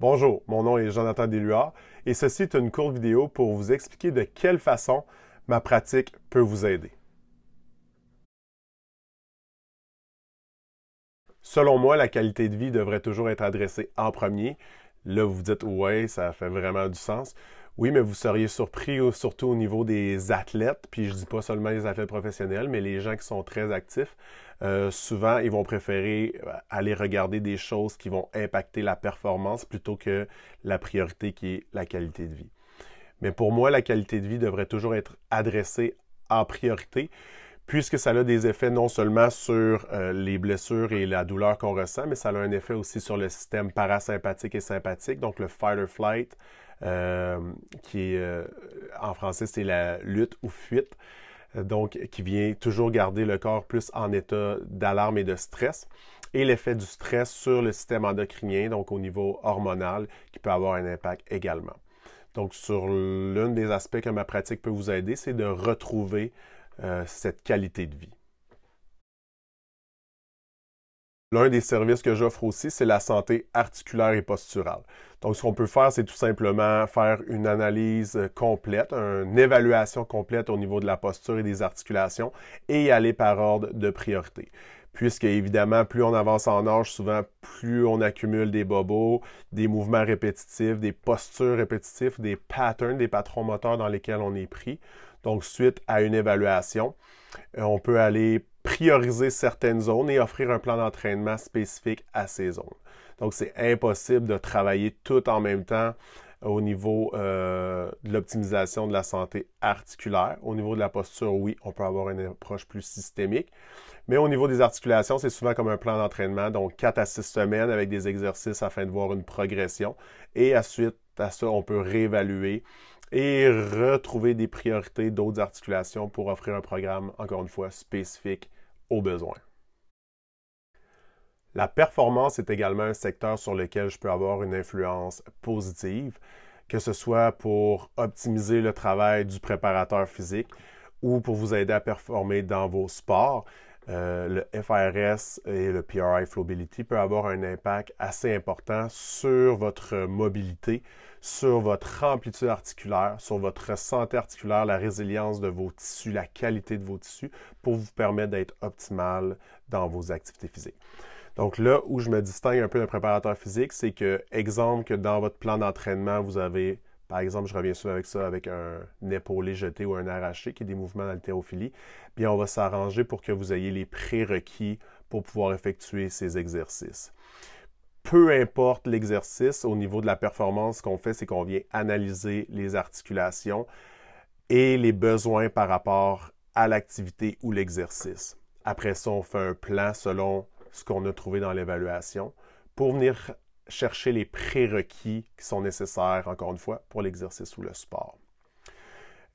Bonjour, mon nom est Jonathan Deluard et ceci est une courte vidéo pour vous expliquer de quelle façon ma pratique peut vous aider. Selon moi, la qualité de vie devrait toujours être adressée en premier. Là, vous vous dites, ouais, ça fait vraiment du sens. Oui, mais vous seriez surpris euh, surtout au niveau des athlètes, puis je dis pas seulement les athlètes professionnels, mais les gens qui sont très actifs. Euh, souvent, ils vont préférer euh, aller regarder des choses qui vont impacter la performance plutôt que la priorité qui est la qualité de vie. Mais pour moi, la qualité de vie devrait toujours être adressée en priorité puisque ça a des effets non seulement sur euh, les blessures et la douleur qu'on ressent, mais ça a un effet aussi sur le système parasympathique et sympathique, donc le fight or flight, euh, qui euh, en français c'est la lutte ou fuite, donc qui vient toujours garder le corps plus en état d'alarme et de stress, et l'effet du stress sur le système endocrinien, donc au niveau hormonal, qui peut avoir un impact également. Donc sur l'un des aspects que ma pratique peut vous aider, c'est de retrouver euh, cette qualité de vie. L'un des services que j'offre aussi, c'est la santé articulaire et posturale. Donc, ce qu'on peut faire, c'est tout simplement faire une analyse euh, complète, une évaluation complète au niveau de la posture et des articulations et aller par ordre de priorité puisque évidemment, plus on avance en âge, souvent, plus on accumule des bobos, des mouvements répétitifs, des postures répétitives, des patterns, des patrons moteurs dans lesquels on est pris. Donc, suite à une évaluation, euh, on peut aller prioriser certaines zones et offrir un plan d'entraînement spécifique à ces zones. Donc, c'est impossible de travailler tout en même temps au niveau euh, de l'optimisation de la santé articulaire. Au niveau de la posture, oui, on peut avoir une approche plus systémique. Mais au niveau des articulations, c'est souvent comme un plan d'entraînement, donc quatre à six semaines avec des exercices afin de voir une progression. Et ensuite à ça, on peut réévaluer et retrouver des priorités d'autres articulations pour offrir un programme, encore une fois, spécifique au besoin. La performance est également un secteur sur lequel je peux avoir une influence positive, que ce soit pour optimiser le travail du préparateur physique ou pour vous aider à performer dans vos sports. Euh, le FRS et le PRI Flowability peut avoir un impact assez important sur votre mobilité, sur votre amplitude articulaire, sur votre santé articulaire, la résilience de vos tissus, la qualité de vos tissus pour vous permettre d'être optimal dans vos activités physiques. Donc là où je me distingue un peu d'un préparateur physique, c'est que, exemple, que dans votre plan d'entraînement, vous avez par exemple, je reviens souvent avec ça, avec un épaulé jeté ou un arraché, qui est des mouvements d'haltérophilie. Bien, on va s'arranger pour que vous ayez les prérequis pour pouvoir effectuer ces exercices. Peu importe l'exercice, au niveau de la performance, ce qu'on fait, c'est qu'on vient analyser les articulations et les besoins par rapport à l'activité ou l'exercice. Après ça, on fait un plan selon ce qu'on a trouvé dans l'évaluation pour venir chercher les prérequis qui sont nécessaires, encore une fois, pour l'exercice ou le sport.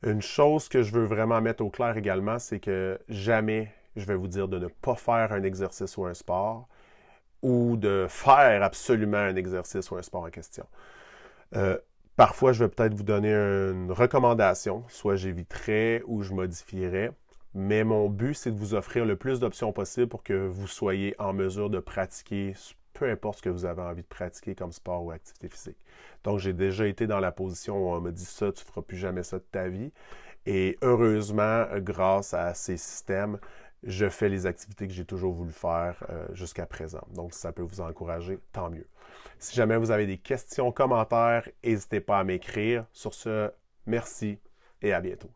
Une chose que je veux vraiment mettre au clair également, c'est que jamais je vais vous dire de ne pas faire un exercice ou un sport ou de faire absolument un exercice ou un sport en question. Euh, parfois, je vais peut-être vous donner une recommandation, soit j'éviterai ou je modifierai, mais mon but, c'est de vous offrir le plus d'options possibles pour que vous soyez en mesure de pratiquer peu importe ce que vous avez envie de pratiquer comme sport ou activité physique. Donc, j'ai déjà été dans la position où on me dit ça, tu ne feras plus jamais ça de ta vie. Et heureusement, grâce à ces systèmes, je fais les activités que j'ai toujours voulu faire euh, jusqu'à présent. Donc, si ça peut vous encourager, tant mieux. Si jamais vous avez des questions, commentaires, n'hésitez pas à m'écrire. Sur ce, merci et à bientôt.